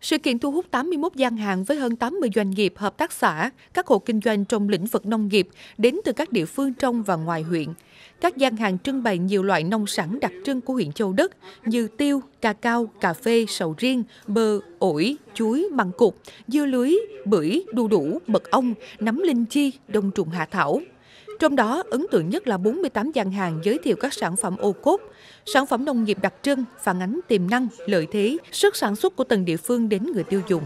Sự kiện thu hút 81 gian hàng với hơn 80 doanh nghiệp, hợp tác xã, các hộ kinh doanh trong lĩnh vực nông nghiệp đến từ các địa phương trong và ngoài huyện. Các gian hàng trưng bày nhiều loại nông sản đặc trưng của huyện Châu Đức như tiêu, cà cao, cà phê, sầu riêng, bơ, ổi, chuối, măng cụt, dưa lưới, bưởi, đu đủ, mật ong, nấm linh chi, đông trùng hạ thảo. Trong đó, ấn tượng nhất là 48 gian hàng giới thiệu các sản phẩm ô cốt, sản phẩm nông nghiệp đặc trưng, phản ánh tiềm năng, lợi thế, sức sản xuất của từng địa phương đến người tiêu dùng.